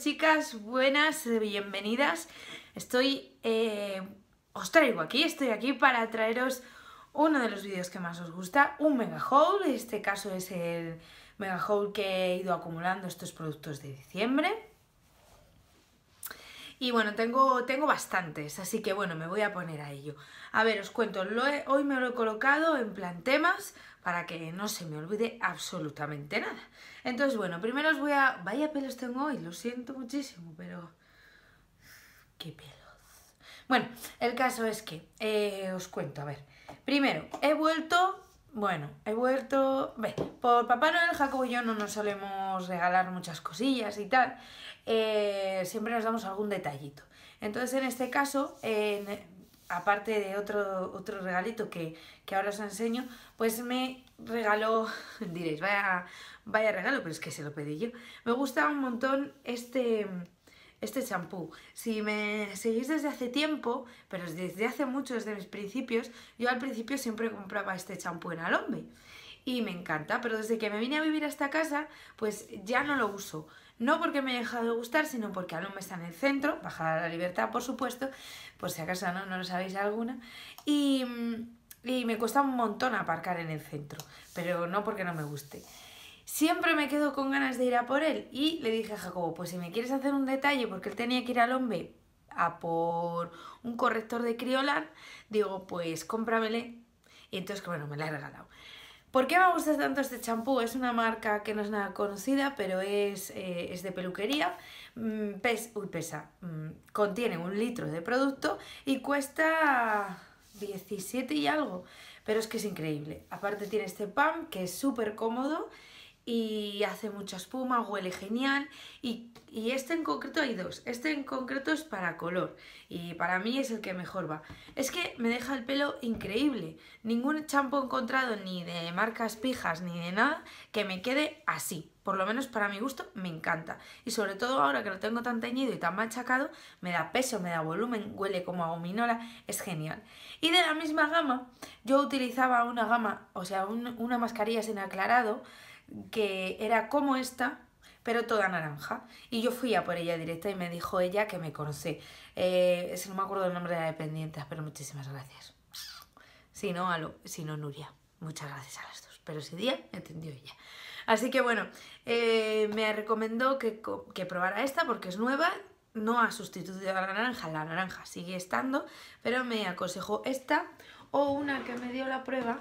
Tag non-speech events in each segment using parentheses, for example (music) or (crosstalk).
chicas, buenas, bienvenidas. Estoy, eh, os traigo aquí, estoy aquí para traeros uno de los vídeos que más os gusta, un mega haul, este caso es el mega haul que he ido acumulando estos productos de diciembre. Y bueno, tengo, tengo bastantes, así que bueno, me voy a poner a ello. A ver, os cuento, hoy me lo he colocado en plan temas para que no se me olvide absolutamente nada. Entonces, bueno, primero os voy a... Vaya pelos tengo hoy, lo siento muchísimo, pero... ¡Qué pelos! Bueno, el caso es que, eh, os cuento, a ver. Primero, he vuelto bueno, he vuelto... por Papá Noel, Jacobo y yo no nos solemos regalar muchas cosillas y tal. Eh, siempre nos damos algún detallito. Entonces, en este caso, aparte de otro, otro regalito que, que, ahora os enseño, pues me regaló... (laughs) Diréis, vaya, vaya regalo, pero es que se lo pedí yo. Me gusta un montón este este champú. Si me seguís desde hace tiempo, pero desde hace mucho, desde mis principios, yo al principio siempre compraba este champú en Alombe y me encanta, pero desde que me vine a vivir a esta casa, pues ya no lo uso. No porque me haya dejado de gustar, sino porque Alombe está en el centro, bajada la libertad, por supuesto, por si acaso no, no lo sabéis alguna, mm, y me cuesta un montón aparcar en el centro, pero no porque no me guste siempre me quedo con ganas de ir a por él. Y le dije a Jacobo, pues si me quieres hacer un detalle, porque él tenía que ir al hombre a por un corrector de Criolan, digo, pues cómpramele. Y entonces, bueno, me la he regalado. ¿Por qué me gusta tanto este champú? Es una marca que no es nada conocida, pero es, eh, de peluquería. Mm, uy, pesa. Mm, contiene un litro de producto y cuesta 17 y algo. Pero es que es increíble. Aparte tiene este pan que es súper cómodo y hace mucha espuma, huele genial y, este en concreto hay dos, este en concreto es para color y para mí es el que mejor va. Es que me deja el pelo increíble, ningún champú encontrado ni de marcas pijas ni de nada que me quede así, por lo menos para mi gusto me encanta y sobre todo ahora que lo tengo tan teñido y tan machacado me da peso, me da volumen, huele como a gominola, es genial. Y de la misma gama yo utilizaba una gama, o sea una mascarilla sin aclarado que era como esta, pero toda naranja. Y yo fui a por ella directa y me dijo ella que me conoce. Eh, no me acuerdo el nombre de la dependiente, pero muchísimas gracias. Si no, Alo, Nuria. Muchas gracias a las dos. Pero ese día entendió ella. Así que bueno, eh, me recomendó que, que probara esta porque es nueva, no ha sustituido a la naranja, la naranja sigue estando, pero me aconsejó esta o una que me dio la prueba,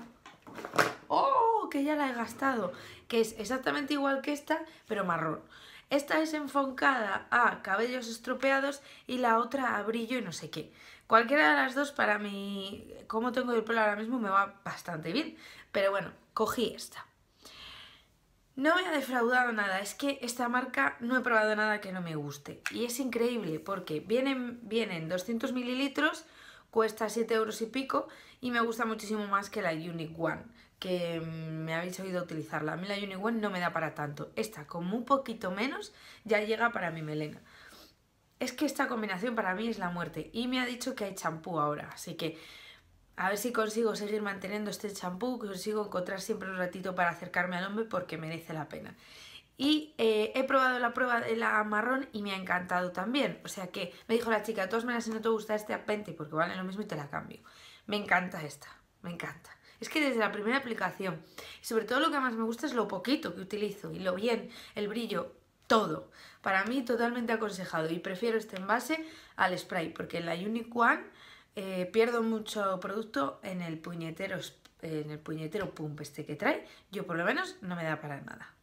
¡Oh! Que ya la he gastado. Que es exactamente igual que esta, pero marrón. Esta es enfocada a cabellos estropeados y la otra a brillo y no sé qué. Cualquiera de las dos para mí, como tengo el pelo ahora mismo, me va bastante bien. Pero bueno, cogí esta. No me ha defraudado nada, es que esta marca no he probado nada que no me guste. Y es increíble porque vienen, vienen 200 mililitros cuesta 7 euros y pico y me gusta muchísimo más que la Unique One, que mm, me habéis oído utilizarla. A mí la Unique One no me da para tanto. Esta, con un poquito menos, ya llega para mi melena. Es que esta combinación para mí es la muerte y me ha dicho que hay champú ahora, así que a ver si consigo seguir manteniendo este champú, consigo encontrar siempre un ratito para acercarme al hombre porque merece la pena. Y eh, he probado la prueba de la marrón y me ha encantado también. O sea que me dijo la chica, a todas maneras si no te gusta este apente porque vale lo mismo y te la cambio. Me encanta esta, me encanta. Es que desde la primera aplicación, sobre todo lo que más me gusta es lo poquito que utilizo y lo bien, el brillo, todo. Para mí totalmente aconsejado y prefiero este envase al spray porque en la Unique One eh, pierdo mucho producto en el puñetero en el puñetero pump este que trae. Yo por lo menos no me da para nada.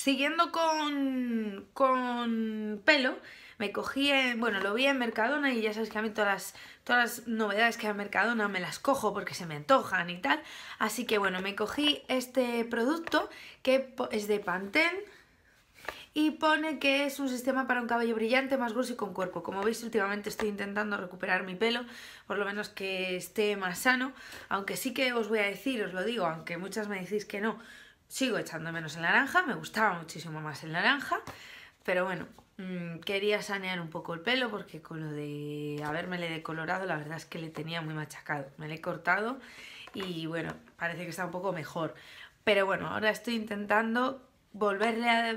Siguiendo con, pelo, me cogí bueno, lo vi en Mercadona y ya sabes que a mí todas las, todas las novedades que hay en Mercadona me las cojo porque se me antojan y tal. Así que bueno, me cogí este producto que es de Pantene y pone que es un sistema para un cabello brillante, más grueso y con cuerpo. Como veis, últimamente estoy intentando recuperar mi pelo, por lo menos que esté más sano, aunque sí que os voy a decir, os lo digo, aunque muchas me decís que no, Sigo echando menos el naranja, me gustaba muchísimo más el naranja, pero bueno, mm, quería sanear un poco el pelo porque con lo de habérmele decolorado la verdad es que le tenía muy machacado. Me le he cortado y bueno, parece que está un poco mejor. Pero bueno, ahora estoy intentando volverle a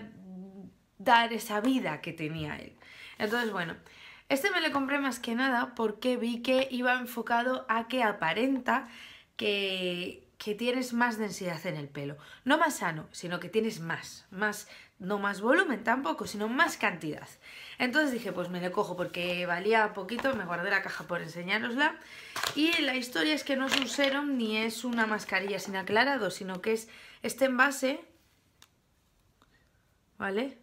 dar esa vida que tenía él. Entonces bueno, este me lo compré más que nada porque vi que iba enfocado a que aparenta que que tienes más densidad en el pelo. No más sano, sino que tienes más, más, no más volumen tampoco, sino más cantidad. Entonces dije, pues me lo cojo porque valía poquito, me guardé la caja por enseñárosla. Y la historia es que no es un serum ni es una mascarilla sin aclarado, sino que es este envase, ¿vale?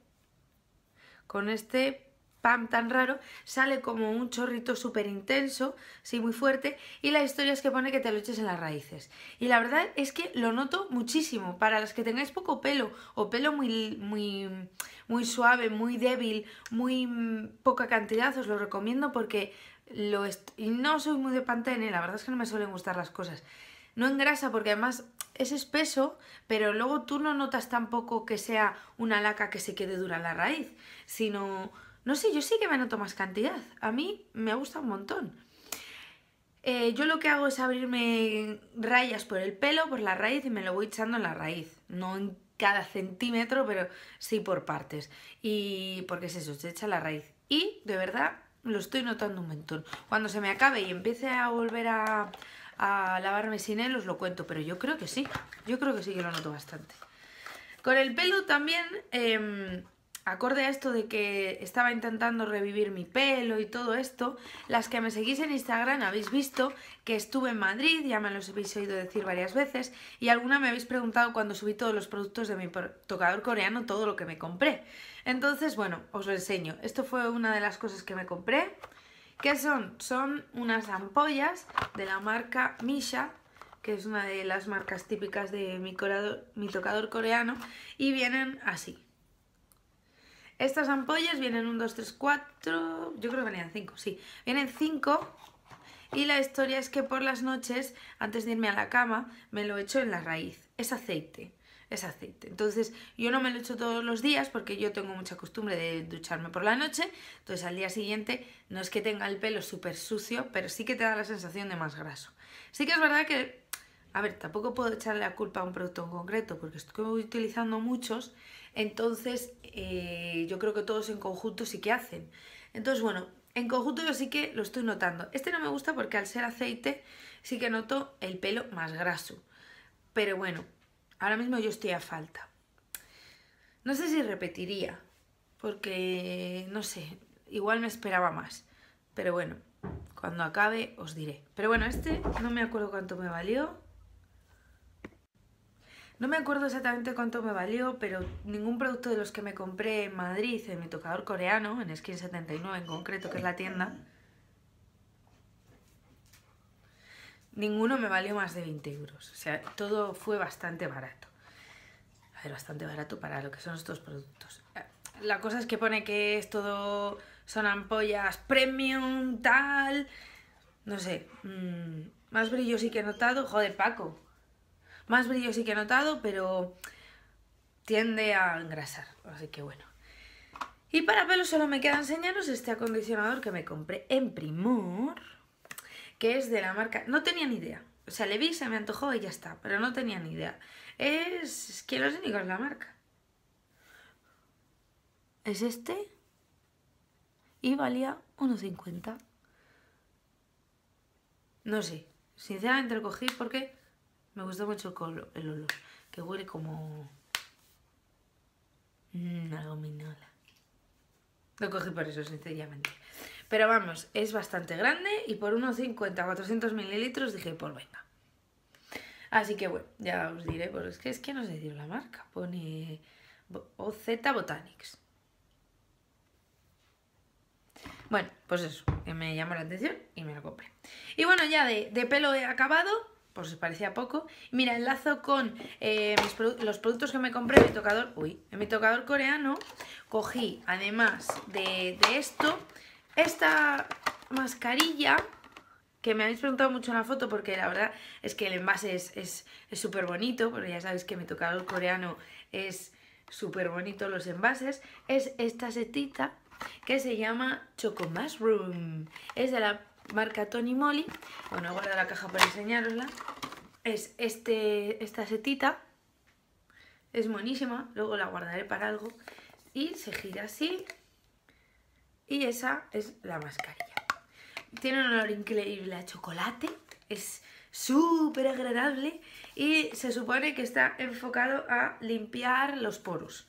Con este pam tan raro, sale como un chorrito súper intenso, sí, muy fuerte, y la historia es que pone que te lo eches en las raíces. Y la verdad es que lo noto muchísimo. Para las que tengáis poco pelo o pelo muy, muy, muy suave, muy débil, muy mm, poca cantidad, os lo recomiendo porque lo y no soy muy de pantene, la verdad es que no me suelen gustar las cosas. No engrasa porque además es espeso, pero luego tú no notas tampoco que sea una laca que se quede dura en la raíz, sino no sé, yo sí que me noto más cantidad. A mí me gusta un montón. Eh, yo lo que hago es abrirme rayas por el pelo, por la raíz y me lo voy echando en la raíz. No en cada centímetro, pero sí por partes. Y porque es eso, se echa la raíz. Y de verdad lo estoy notando un montón. Cuando se me acabe y empiece a volver a, lavarme sin él, os lo cuento. Pero yo creo que sí, yo creo que sí que lo noto bastante. Con el pelo también... Em, acorde a esto de que estaba intentando revivir mi pelo y todo esto, las que me seguís en Instagram habéis visto que estuve en Madrid, ya me los habéis oído decir varias veces, y alguna me habéis preguntado cuando subí todos los productos de mi tocador coreano, todo lo que me compré. Entonces, bueno, os lo enseño. Esto fue una de las cosas que me compré. ¿Qué son? Son unas ampollas de la marca Misha, que es una de las marcas típicas de mi, mi tocador coreano, y vienen así. Estas ampollas vienen un, 2, 3, 4... Yo creo que venían cinco, sí. Vienen cinco y la historia es que por las noches, antes de irme a la cama, me lo echo en la raíz. Es aceite, es aceite. Entonces yo no me lo echo todos los días porque yo tengo mucha costumbre de ducharme por la noche. Entonces al día siguiente no es que tenga el pelo súper sucio, pero sí que te da la sensación de más graso. Sí que es verdad que... A ver, tampoco puedo echarle la culpa a un producto en concreto porque estoy utilizando muchos entonces, eh, yo creo que todos en conjunto sí que hacen. Entonces, bueno, en conjunto yo sí que lo estoy notando. Este no me gusta porque al ser aceite sí que noto el pelo más graso. Pero bueno, ahora mismo yo estoy a falta. No sé si repetiría, porque no sé, igual me esperaba más. Pero bueno, cuando acabe os diré. Pero bueno, este no me acuerdo cuánto me valió. No me acuerdo exactamente cuánto me valió, pero ningún producto de los que me compré en Madrid, en mi tocador coreano, en Skin 79 en concreto, que es la tienda, ninguno me valió más de 20 euros. O sea, todo fue bastante barato. A ver, bastante barato para lo que son estos productos. La cosa es que pone que es todo... son ampollas premium, tal... No sé, mm, más brillo sí que he notado. Joder, Paco, más brillo sí que he notado, pero tiende a engrasar, así que bueno. Y para pelo solo me queda enseñaros este acondicionador que me compré en Primor, que es de la marca... No tenía ni idea, o sea, le vi, se me antojó y ya está, pero no tenía ni idea. Es que los es la marca. Es este y valía 1,50. No sé, sinceramente lo cogí porque me gusta mucho el, olor, que huele como... Mm, algo gominola. Lo cogí por eso, sencillamente. Pero vamos, es bastante grande y por unos 50 400 mililitros dije, pues venga. Así que bueno, ya os diré, pues es que, es que no sé dio la marca. Pone OZ Botanics. Bueno, pues eso, que me llamó la atención y me lo compré. Y bueno, ya de pelo he acabado por si os parecía poco. Mira, enlazo con eh, los productos que me compré en mi tocador, uy, en mi tocador coreano. Cogí, además de, esto, esta mascarilla que me habéis preguntado mucho en la foto porque la verdad es que el envase es súper bonito, porque ya sabéis que mi tocador coreano es súper bonito los envases, es esta setita que se llama Choco Mushroom. Es de la marca Tony Moly. Bueno, guardo la caja para enseñarosla. Es este, esta setita. Es buenísima, luego la guardaré para algo. Y se gira así. Y esa es la mascarilla. Tiene un olor increíble a chocolate. Es súper agradable. Y se supone que está enfocado a limpiar los poros.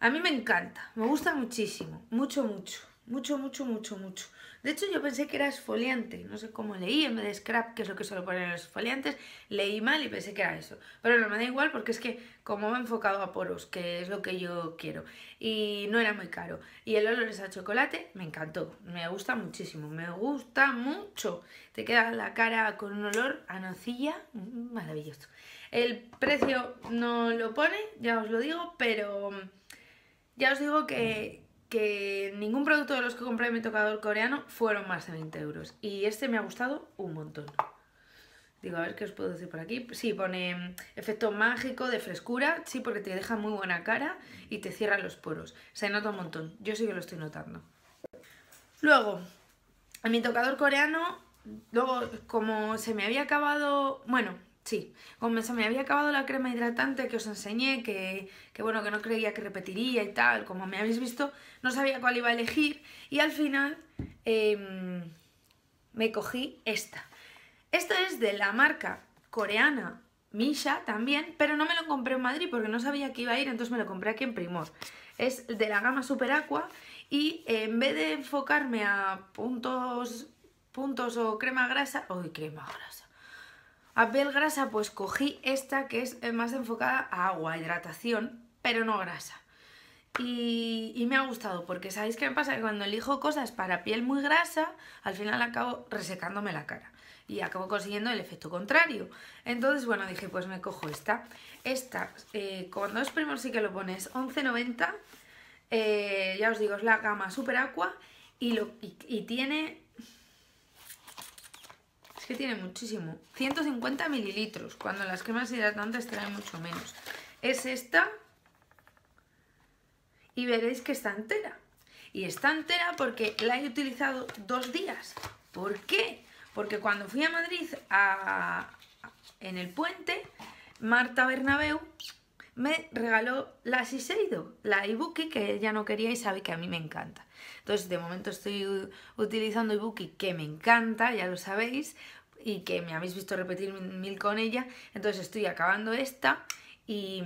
A mí me encanta, me gusta muchísimo, mucho, mucho, mucho, mucho, mucho, mucho. De hecho, yo pensé que era esfoliante, no sé cómo leí, en vez de scrap, que es lo que suelo poner en los esfoliantes, leí mal y pensé que era eso. Pero no me da igual porque es que como me he enfocado a poros, que es lo que yo quiero, y no era muy caro. Y el olor es a chocolate, me encantó, me gusta muchísimo, me gusta mucho. Te queda la cara con un olor a nocilla, mm, maravilloso. El precio no lo pone, ya os lo digo, pero mm, ya os digo que, que ningún producto de los que compré en mi tocador coreano fueron más de 20 euros. Y este me ha gustado un montón. Digo, a ver qué os puedo decir por aquí. Sí, pone mm, efecto mágico de frescura, sí, porque te deja muy buena cara y te cierra los poros. Se nota un montón, yo sí que lo estoy notando. Luego, en mi tocador coreano, luego como se me había acabado, bueno, Sí, como se me había acabado la crema hidratante que os enseñé, que, bueno, que no creía que repetiría y tal, como me habéis visto, no sabía cuál iba a elegir y al final em, me cogí esta. Esta es de la marca coreana Misha también, pero no me lo compré en Madrid porque no sabía que iba a ir, entonces me lo compré aquí en Primor. Es de la gama Super Aqua y en vez de enfocarme a puntos, puntos o crema grasa, uy, crema grasa a piel grasa, pues cogí esta que es eh, más enfocada a agua, hidratación, pero no grasa. Y, me ha gustado, porque ¿sabéis qué me pasa? Que cuando elijo cosas para piel muy grasa, al final acabo resecándome la cara. Y acabo consiguiendo el efecto contrario. Entonces, bueno, dije, pues me cojo esta. Esta, eh, cuando es primer sí que lo pones 11.90. Eh, ya os digo, es la gama Super Aqua. Y, lo, y tiene que tiene muchísimo. 150 mililitros, cuando las cremas hidratantes traen mucho menos. Es esta. Y veréis que está entera. Y está entera porque la he utilizado dos días. ¿Por qué? Porque cuando fui a Madrid a, en el puente, Marta Bernabeu me regaló la Shiseido, la Ibuki, que ella no quería y sabe que a mí me encanta. Entonces, de momento estoy utilizando Ibuki, que me encanta, ya lo sabéis, y que me habéis visto repetir mil con ella. Entonces, estoy acabando esta y,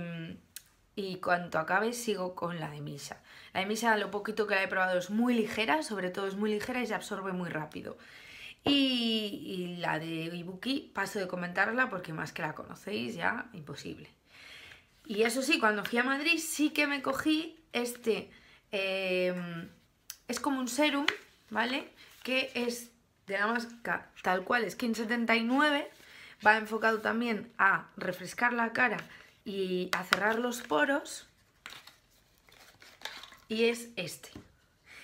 y cuanto acabe sigo con la de Misa. La de Misa, lo poquito que la he probado, es muy ligera, sobre todo es muy ligera y se absorbe muy rápido. Y, y, la de Ibuki, paso de comentarla porque más que la conocéis ya, imposible. Y eso sí, cuando fui a Madrid sí que me cogí este, em, es como un serum, ¿vale? Que es de la máscara tal cual es 15,79, va enfocado también a refrescar la cara y a cerrar los poros. Y es este.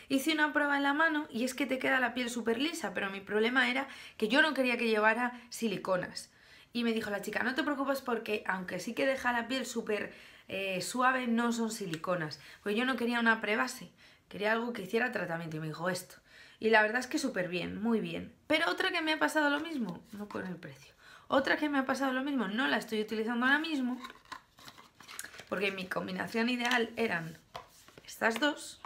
Hice una prueba en la mano y es que te queda la piel súper lisa, pero mi problema era que yo no quería que llevara siliconas. Y me dijo la chica, no te preocupes porque aunque sí que deja la piel súper eh, suave, no son siliconas. Pues yo no quería una prebase, quería algo que hiciera tratamiento y me dijo esto. Y la verdad es que súper bien, muy bien. Pero otra que me ha pasado lo mismo, no con el precio. Otra que me ha pasado lo mismo, no la estoy utilizando ahora mismo, porque mi combinación ideal eran estas dos.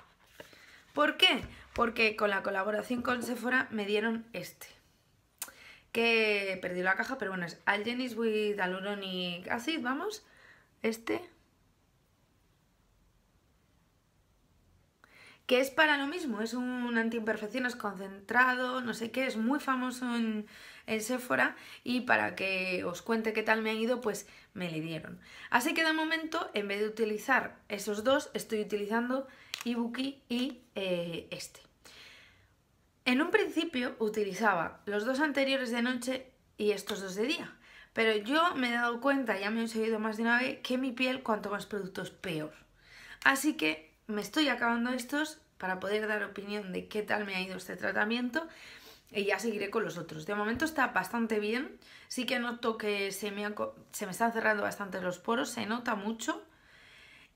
¿Por qué? Porque con la colaboración con Sephora me dieron este que perdió la caja, pero bueno, es Algenis with Aluronic Acid, vamos, este, que es para lo mismo, es un antiimperfecciones concentrado, no sé qué, es muy famoso en, Sephora y para que os cuente qué tal me ha ido, pues me le dieron. Así que de momento, en vez de utilizar esos dos, estoy utilizando Ibuki y eh, este. En un principio utilizaba los dos anteriores de noche y estos dos de día, pero yo me he dado cuenta, ya me he seguido más de una vez, que mi piel cuanto más productos peor. Así que me estoy acabando estos para poder dar opinión de qué tal me ha ido este tratamiento y ya seguiré con los otros. De momento está bastante bien, sí que noto que se me, se me están cerrando bastante los poros, se nota mucho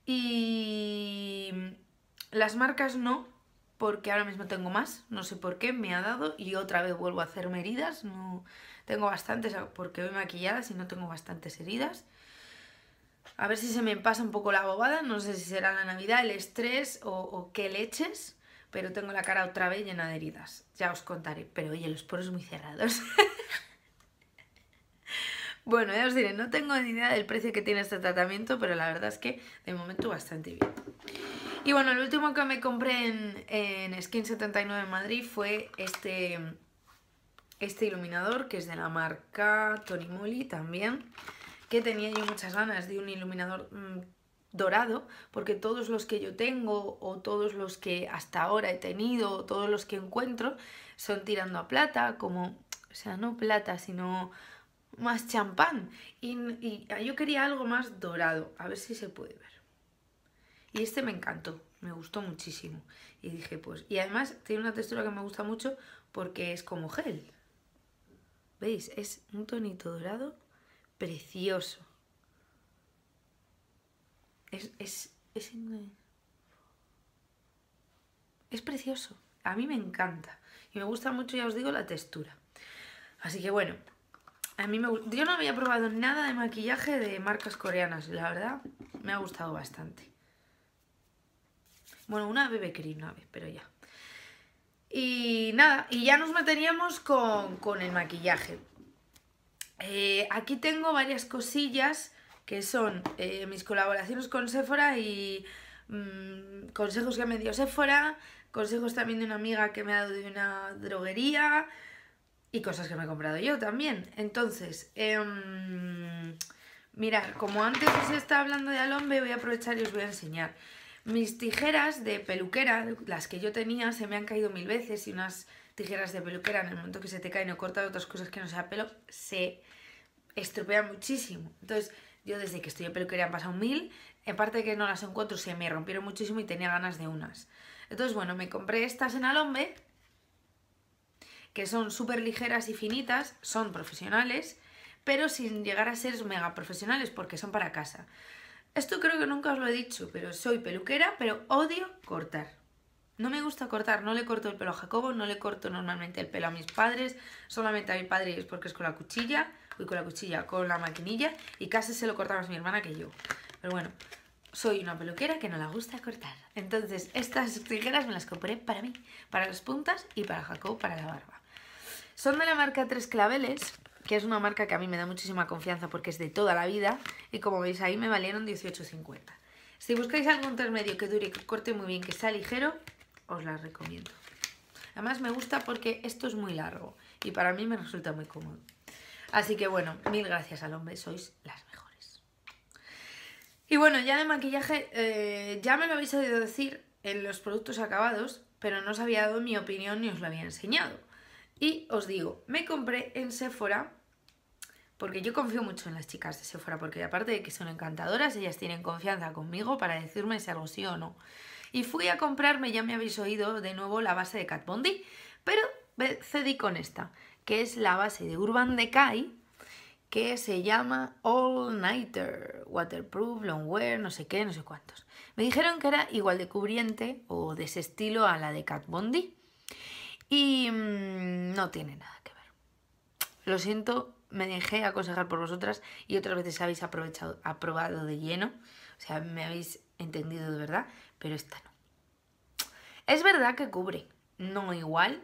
y las marcas no, porque ahora mismo tengo más, no sé por qué, me ha dado y otra vez vuelvo a hacerme heridas, no tengo bastantes, porque voy maquillada, y no tengo bastantes heridas. A ver si se me pasa un poco la bobada, no sé si será la Navidad, el estrés o qué leches, pero tengo la cara otra vez llena de heridas, ya os contaré, pero oye, los poros muy cerrados. (laughs) bueno, ya os diré, no tengo ni idea del precio que tiene este tratamiento, pero la verdad es que de momento bastante bien. Y bueno, el último que me compré en, Skin 79 Madrid fue este, este iluminador, que es de la marca Tony Moly también, que tenía yo muchas ganas de un iluminador mm, dorado, porque todos los que yo tengo o todos los que hasta ahora he tenido o todos los que encuentro son tirando a plata, como, o sea, no plata, sino más champán. y ah, yo quería algo más dorado, a ver si se puede ver. Y este me encantó, me gustó muchísimo. Y dije, pues, y además tiene una textura que me gusta mucho porque es como gel. ¿Veis? Es un tonito dorado precioso. Es, es, es, es precioso. A mí me encanta. Y me gusta mucho, ya os digo, la textura. Así que bueno, a mí me Yo no había probado nada de maquillaje de marcas coreanas, la verdad, me ha gustado bastante. Bueno, una bebé Cream, una pero ya. Y nada, y ya nos manteníamos con, el maquillaje. Eh, aquí tengo varias cosillas que son eh, mis colaboraciones con Sephora y mm, consejos que me dio Sephora, consejos también de una amiga que me ha dado de una droguería y cosas que me he comprado yo también. Entonces, mira, em, mirad, como antes se está hablando de Alombe, voy a aprovechar y os voy a enseñar. Mis tijeras de peluquera, las que yo tenía, se me han caído mil veces y unas tijeras de peluquera en el momento que se te caen o cortas otras cosas que no sea pelo, se estropean muchísimo. Entonces, yo desde que estoy en peluquería han pasado mil, en parte que no las encuentro, se me rompieron muchísimo y tenía ganas de unas. Entonces, bueno, me compré estas en Alombe, que son súper ligeras y finitas, son profesionales, pero sin llegar a ser mega profesionales porque son para casa. Esto creo que nunca os lo he dicho, pero soy peluquera, pero odio cortar. No me gusta cortar, no le corto el pelo a Jacobo, no le corto normalmente el pelo a mis padres, solamente a mi padre es porque es con la cuchilla, y con la cuchilla, con la maquinilla, y casi se lo corta más mi hermana que yo. Pero bueno, soy una peluquera que no la gusta cortar. Entonces, estas tijeras me las compré para mí, para las puntas y para Jacobo, para la barba. Son de la marca Tres Claveles, que es una marca que a mí me da muchísima confianza porque es de toda la vida y como veis ahí me valieron 18,50. Si buscáis algún intermedio que dure que corte muy bien, que sea ligero, os la recomiendo. Además me gusta porque esto es muy largo y para mí me resulta muy cómodo. Así que bueno, mil gracias al hombre, sois las mejores. Y bueno, ya de maquillaje, eh, ya me lo habéis oído decir en los productos acabados, pero no os había dado mi opinión ni os lo había enseñado. Y os digo, me compré en Sephora, porque yo confío mucho en las chicas de Sephora, porque aparte de que son encantadoras, ellas tienen confianza conmigo para decirme si algo sí o no. Y fui a comprarme, ya me habéis oído, de nuevo la base de Kat Von pero cedí con esta, que es la base de Urban Decay, que se llama All Nighter, Waterproof, Longwear, no sé qué, no sé cuántos. Me dijeron que era igual de cubriente o de ese estilo a la de Kat Von y mm, no tiene nada que ver. Lo siento, me dejé aconsejar por vosotras y otras veces habéis aprovechado, aprobado de lleno. O sea, me habéis entendido de verdad, pero esta no. Es verdad que cubre, no igual,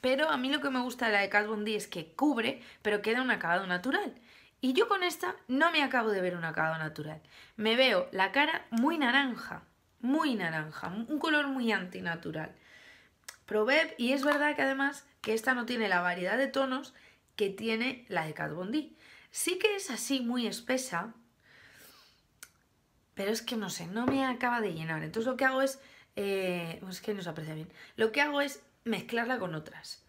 pero a mí lo que me gusta de la de Kat es que cubre, pero queda un acabado natural. Y yo con esta no me acabo de ver un acabado natural. Me veo la cara muy naranja, muy naranja, un color muy antinatural. Proveb, y es verdad que además que esta no tiene la variedad de tonos que tiene la de Kat Sí que es así muy espesa, pero es que no sé, no me acaba de llenar. Entonces lo que hago es, eh, es que no se aprecia bien, lo que hago es mezclarla con otras.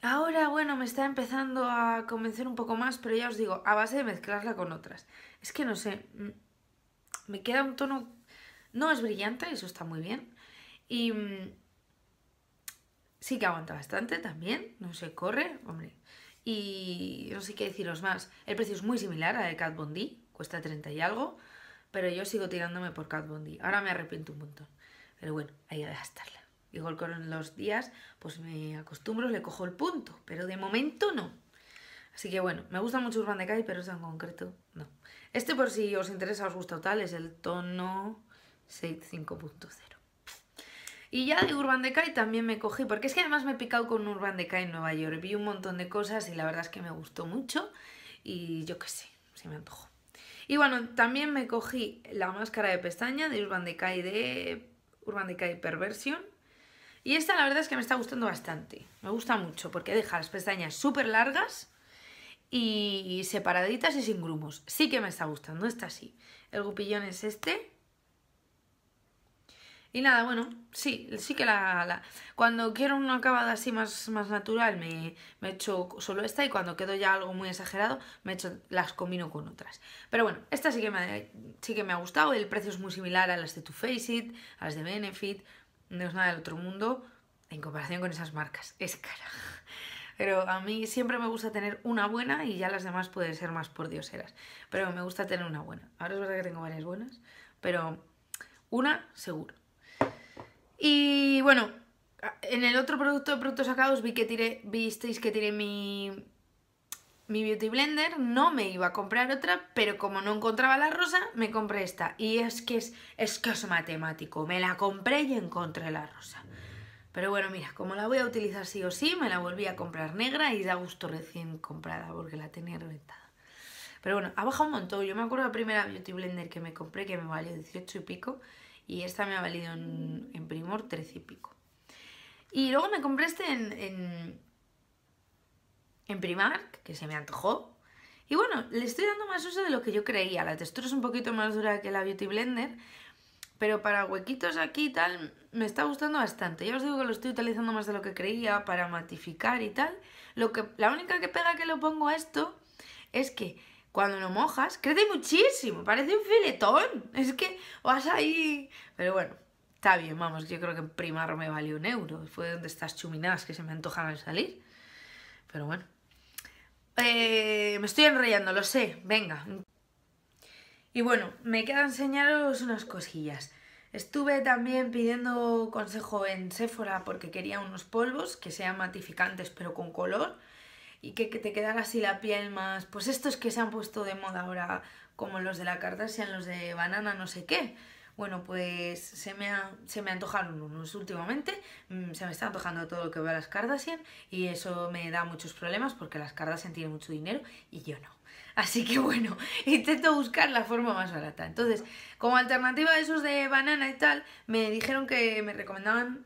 Ahora, bueno, me está empezando a convencer un poco más, pero ya os digo, a base de mezclarla con otras. Es que no sé, mm, me queda un tono... No es brillante, eso está muy bien, y mm, sí que aguanta bastante también, no se corre, hombre. Y no sé qué deciros más. El precio es muy similar al de Cat Bondi, cuesta 30 y algo, pero yo sigo tirándome por Cat Bondi. Ahora me arrepiento un montón. Pero bueno, hay que gastarla. Igual con los días, pues me acostumbro, le cojo el punto, pero de momento no. Así que bueno, me gusta mucho Urban Decay, pero este en concreto no. Este por si os interesa, os gusta o tal, es el tono 5.0. Y ya de Urban Decay también me cogí, porque es que además me he picado con Urban Decay en Nueva York. Vi un montón de cosas y la verdad es que me gustó mucho y yo qué sé, se me antojó. Y bueno, también me cogí la máscara de pestaña de Urban Decay de Urban Decay Perversion. Y esta la verdad es que me está gustando bastante. Me gusta mucho porque deja las pestañas súper largas y separaditas y sin grumos. Sí que me está gustando, esta sí. El gupillón es este y nada, bueno, sí, sí que la... Cuando quiero una acabada así más, más natural me, me echo solo esta y cuando quedo ya algo muy exagerado me echo, las combino con otras. Pero bueno, esta sí que, me, ha, sí que me ha gustado, el precio es muy similar a las de Too Faced, a las de Benefit, no es nada del otro mundo en comparación con esas marcas, es cara. Pero a mí siempre me gusta tener una buena y ya las demás pueden ser más por dioseras. Pero me gusta tener una buena. Ahora es verdad que tengo varias buenas, pero una seguro. Y bueno, en el otro producto de productos sacados vi que tiré, visteis que tiré mi, mi Beauty Blender, no me iba a comprar otra, pero como no encontraba la rosa, me compré esta. Y es que es escaso matemático, me la compré y encontré la rosa. Pero bueno, mira, como la voy a utilizar sí o sí, me la volví a comprar negra y da gusto recién comprada porque la tenía reventada. Pero bueno, ha bajado un montón. Yo me acuerdo la primera Beauty Blender que me compré, que me valió 18 y pico, y esta me ha valido en, Primor 13 y pico. Y luego me compré este en, en, Primark, que se me antojó. Y bueno, le estoy dando más uso de lo que yo creía. La textura es un poquito más dura que la Beauty Blender, pero para huequitos aquí y tal, me está gustando bastante. Ya os digo que lo estoy utilizando más de lo que creía para matificar y tal. Lo que, la única que pega que lo pongo a esto es que cuando lo mojas, crece muchísimo, parece un filetón. (laughs) Es que vas ahí. Pero bueno, está bien, vamos. Yo creo que en primar me valió un euro. Fue donde estas chuminadas que se me antojan salir. Pero bueno. Eh, me estoy enrollando, lo sé. Venga. Y bueno, me queda enseñaros unas cosillas. Estuve también pidiendo consejo en Sephora porque quería unos polvos que sean matificantes pero con color y que, te quedara así la piel más... Pues estos que se han puesto de moda ahora, como los de la Kardashian, los de banana no sé qué. Bueno, pues se me, se me antojaron unos últimamente, mm, se me está antojando todo lo que veo a las Kardashian y eso me da muchos problemas porque las Kardashian tienen mucho dinero y yo no. Así que bueno, (laughs) intento buscar la forma más barata. Entonces, como alternativa a esos de banana y tal, me dijeron que me recomendaban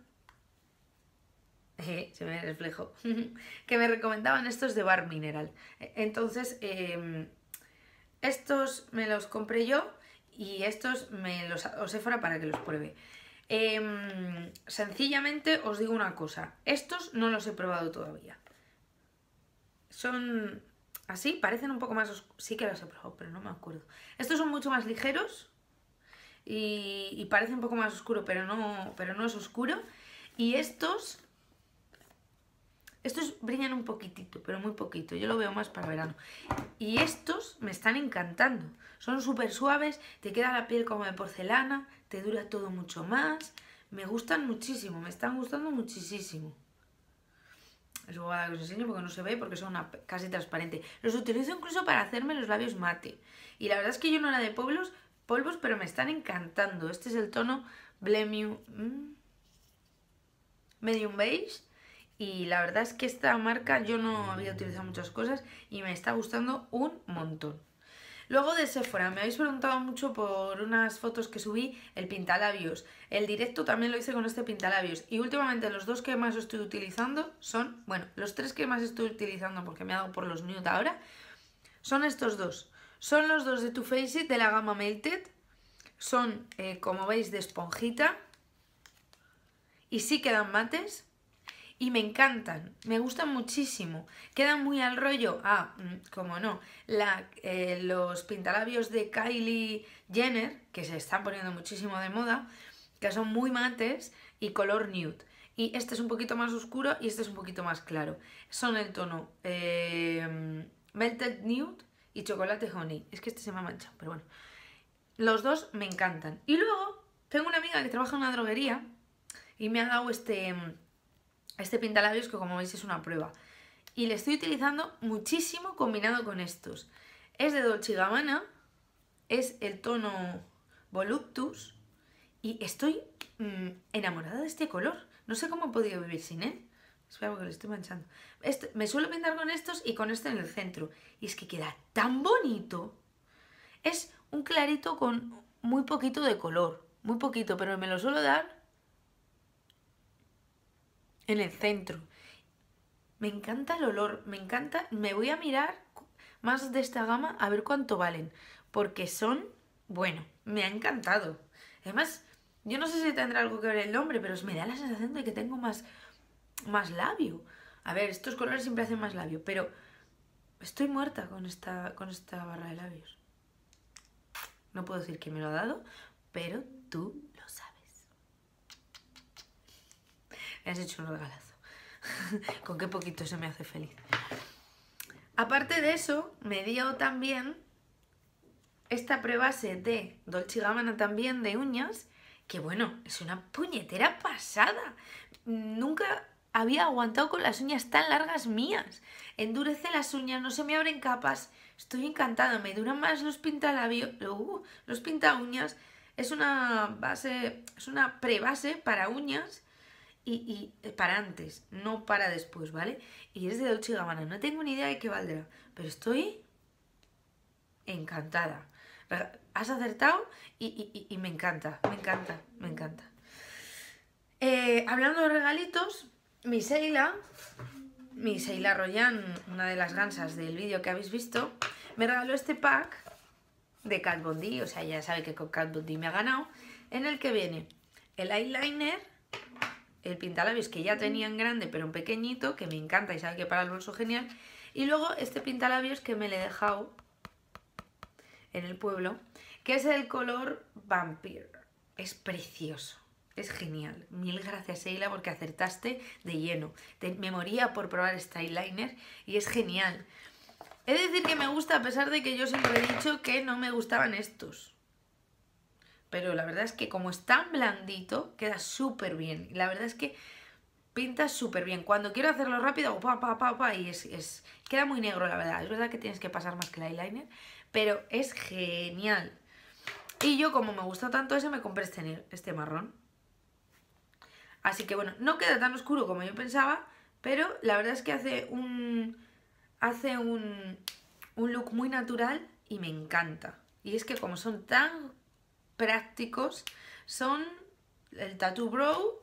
(laughs) se me reflejo, (laughs) que me recomendaban estos de Bar Mineral. E, entonces, em, estos me los compré yo y estos me los he para que los pruebe. Em, sencillamente os digo una cosa, estos no los he probado todavía. Son así, parecen un poco más oscuros. Sí que los he probado, pero no me acuerdo. Estos son mucho más ligeros y, y parece un poco más oscuro, pero no, pero no es oscuro. Y estos estos brillan un poquitito, pero muy poquito. Yo lo veo más para verano. Y estos me están encantando. Son súper suaves, te queda la piel como de porcelana, te dura todo mucho más. Me gustan muchísimo, me están gustando muchísimo. bobada que os enseño porque no se ve, porque son casi transparente. Los utilizo incluso para hacerme los labios mate. Y la verdad es que yo no era de polvos, polvos pero me están encantando. Este es el tono Blemium... Mm, medium beige y la verdad es que esta marca yo no había utilizado muchas cosas y me está gustando un montón. Luego de Sephora, me habéis preguntado mucho por unas fotos que subí, el pintalabios. El directo también lo hice con este pintalabios. Y últimamente los dos que más estoy utilizando son, bueno, los tres que más estoy utilizando porque me hago por los nude ahora, son estos dos. Son los dos de Too Faced de la gama Melted. Son, eh, como veis, de esponjita. Y sí quedan mates y me encantan, me gustan muchísimo. Quedan muy al rollo, ah, mm, como no, eh, los pintalabios de Kylie Jenner, que se están poniendo muchísimo de moda, que son muy mates y color nude. Y este es un poquito más oscuro y este es un poquito más claro. Son el tono em, Melted Nude y Chocolate Honey. Es que este se me ha manchado, pero bueno. Los dos me encantan. Y luego tengo una amiga que trabaja en una droguería y me ha dado este em, este pintalabios que como veis es una prueba. Y le estoy utilizando muchísimo combinado con estos. Es de Dolce Gabbana, es el tono Voluptus y estoy mm, enamorada de este color. No sé cómo he podido vivir sin él. Espera porque lo estoy manchando. Este, me suelo pintar con estos y con este en el centro. Y es que queda tan bonito. Es un clarito con muy poquito de color. Muy poquito, pero me lo suelo dar en el centro. Me encanta el olor, me encanta, me voy a mirar más de esta gama a ver cuánto valen, porque son, bueno, me ha encantado. Además, yo no sé si tendrá algo que ver el nombre, pero me da la sensación de que tengo más, más labio. A ver, estos colores siempre hacen más labio, pero estoy muerta con esta, con esta barra de labios. No puedo decir que me lo ha dado, pero tú has hecho un regalazo. (laughs) Con qué poquito se me hace feliz. Aparte de eso, me dio también esta prebase de Dolce Gabbana también de uñas, que bueno, es una puñetera pasada. Nunca había aguantado con las uñas tan largas mías. Endurece las uñas, no se me abren capas. Estoy encantada, me duran más los pintalabios, uh, los pinta uñas. Es una base, es una prebase para uñas y, eh, para antes, no para después, ¿vale? Y es de Dolce Gabbana, no tengo ni idea de qué valdrá, pero estoy encantada. Eh, has acertado y, me encanta, me encanta, me encanta. Eh, hablando de regalitos, mi Seila, mi Seila Royan, una de las gansas del vídeo que habéis visto, me regaló este pack de Cat D. o sea, ya sabe que con Cat Bondi me ha ganado, en el que viene el eyeliner, el pintalabios que ya tenía en grande pero en pequeñito, que me encanta y sabe que para el bolso genial. Y luego este pintalabios que me le he dejado en el pueblo, que es el color Vampire. Es precioso. Es genial. Mil gracias, Eila, porque acertaste de lleno. me moría por probar este eyeliner y es genial. He de decir que me gusta a pesar de que yo siempre he dicho que no me gustaban estos pero la verdad es que como es tan blandito, queda súper bien. La verdad es que pinta súper bien. Cuando quiero hacerlo rápido, pa, pa, pa, pa, y es, queda muy negro, la verdad. Es verdad que tienes que pasar más que el eyeliner, pero es genial. Y yo, como me gustó tanto ese, me compré este, este marrón. Así que bueno, no queda tan oscuro como yo pensaba, pero la verdad es que hace un... hace un, un look muy natural y me encanta. Y es que como son tan prácticos son el Tattoo Brow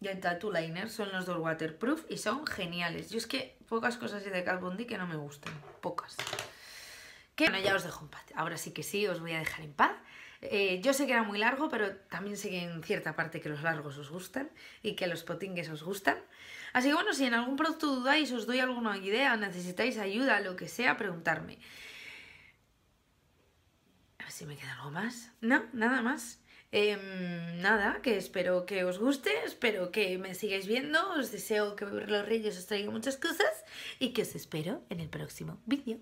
y el Tattoo Liner. Son los dos waterproof y son geniales. Yo es que pocas cosas de Cal D que no me gustan. Pocas. Que bueno, ya os dejo en paz. Ahora sí que sí, os voy a dejar en paz. Eh, yo sé que era muy largo, pero también sé que en cierta parte que los largos os gustan y que los potingues os gustan. Así que bueno, si en algún producto dudáis, os doy alguna idea, necesitáis ayuda, lo que sea, preguntarme. Pues si me queda algo más. No, nada más. Em, nada, que espero que os guste, espero que me sigáis viendo, os deseo que los reyes os traigan muchas cosas y que os espero en el próximo vídeo.